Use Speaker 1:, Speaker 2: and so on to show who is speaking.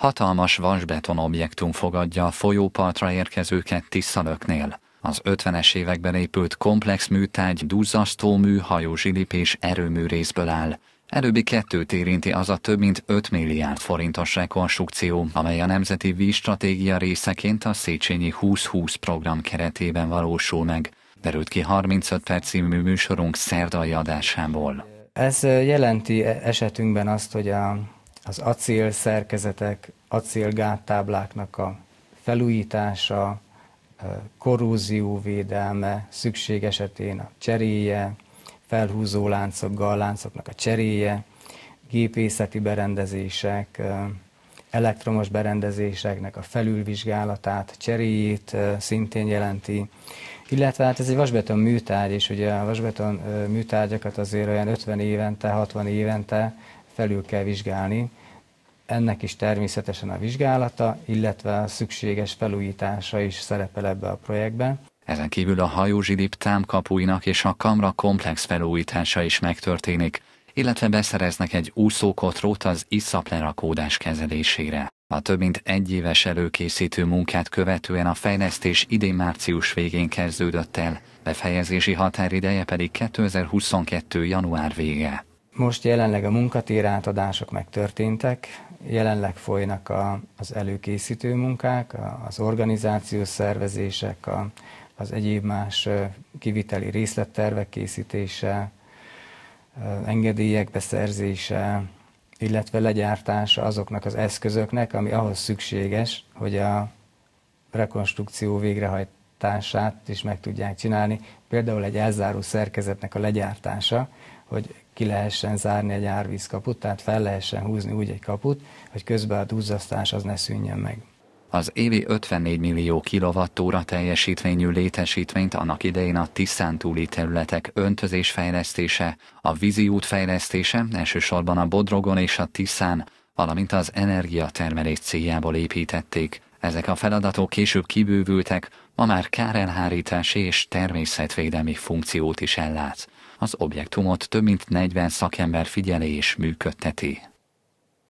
Speaker 1: hatalmas vasbeton objektum fogadja a folyópartra érkezőket Tiszalöknél. Az 50-es években épült komplex műtárgy duzzasztó mű hajózsilip és erőmű részből áll. Előbbi kettőt érinti az a több mint 5 milliárd forintos rekonstrukció, amely a Nemzeti Vízstratégia részeként a Széchenyi 2020 program keretében valósul meg. Derült ki 35 perc című műsorunk szerdai adásából.
Speaker 2: Ez jelenti e-, esetünkben azt, hogy a az acél szerkezetek, acélgáttábláknak a felújítása, korrózióvédelme, szükség esetén a cseréje, felhúzó láncok, galláncoknak a cseréje, gépészeti berendezések, elektromos berendezéseknek a felülvizsgálatát, cseréjét szintén jelenti, illetve hát ez egy vasbeton műtárgy, és ugye a vasbeton műtárgyakat azért olyan 50 évente, 60 évente felül kell vizsgálni. Ennek is természetesen a vizsgálata, illetve a szükséges felújítása is szerepel ebbe a projektbe.
Speaker 1: Ezen kívül a hajózsilip támkapuinak és a kamra komplex felújítása is megtörténik, illetve beszereznek egy úszókotrót az iszap lerakódás kezelésére. A több mint egy éves előkészítő munkát követően a fejlesztés idén március végén kezdődött el, befejezési határideje pedig 2022. január vége.
Speaker 2: Most jelenleg a munkatér átadások megtörténtek, jelenleg folynak a, az előkészítő munkák, az organizációs szervezések, a, az egyéb más kiviteli részlettervek készítése, engedélyek beszerzése, illetve legyártása azoknak az eszközöknek, ami ahhoz szükséges, hogy a rekonstrukció végrehajtását is meg tudják csinálni. Például egy elzáró szerkezetnek a legyártása, hogy ki lehessen zárni egy árvízkaput, tehát fel lehessen húzni úgy egy kaput, hogy közben a duzzasztás az ne szűnjön meg.
Speaker 1: Az évi 54 millió kilovattóra teljesítményű létesítményt annak idején a Tisztán túli területek öntözésfejlesztése, a vízi út fejlesztése, elsősorban a Bodrogon és a Tisztán, valamint az energiatermelés céljából építették. Ezek a feladatok később kibővültek, ma már kárelhárítási és természetvédelmi funkciót is ellát. Az objektumot több mint 40 szakember figyeli és működteti.